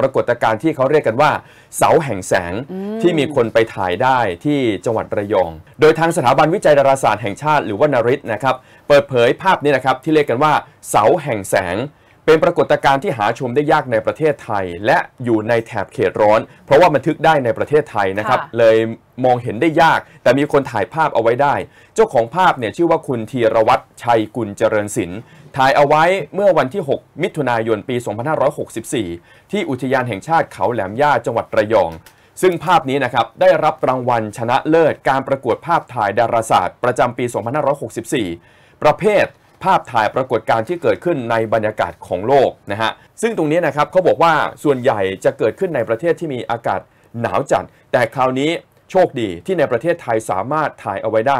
ปรากฏการณ์ที่เขาเรียกกันว่าเสาแห่งแสงที่มีคนไปถ่ายได้ที่จังหวัดระยองโดยทางสถาบันวิจัยดาราศาสตร์แห่งชาติหรือว่านาริตนะครับ เปิดเผยภาพนี้นะครับที่เรียกกันว่าเสาแห่งแสงเป็นปรากฏการณ์ที่หาชมได้ยากในประเทศไทย และอยู่ในแถบเขตร้อน เพราะว่าบันทึกได้ในประเทศไทยนะครับ เลยมองเห็นได้ยาก แต่มีคนถ่ายภาพเอาไว้ได้ เจ้าของภาพเนี่ย ชื่อว่าคุณธีรวัตรชัยกุลเจริญศิลป์ถ่ายเอาไว้เมื่อวันที่ 6 มิถุนายนปี 2564 ที่อุทยานแห่งชาติเขาแหลมย่าจังหวัดระยองซึ่งภาพนี้นะครับได้รับรางวัลชนะเลิศ การประกวดภาพถ่ายดาราศาสตร์ประจำปี2564 ประเภทภาพถ่ายปรากฏการณ์ที่เกิดขึ้นในบรรยากาศของโลกนะฮะ ซึ่งตรงนี้นะครับเขาบอกว่าส่วนใหญ่จะเกิดขึ้นในประเทศที่มีอากาศหนาวจัด แต่คราวนี้โชคดีที่ในประเทศไทยสามารถถ่ายเอาไว้ได้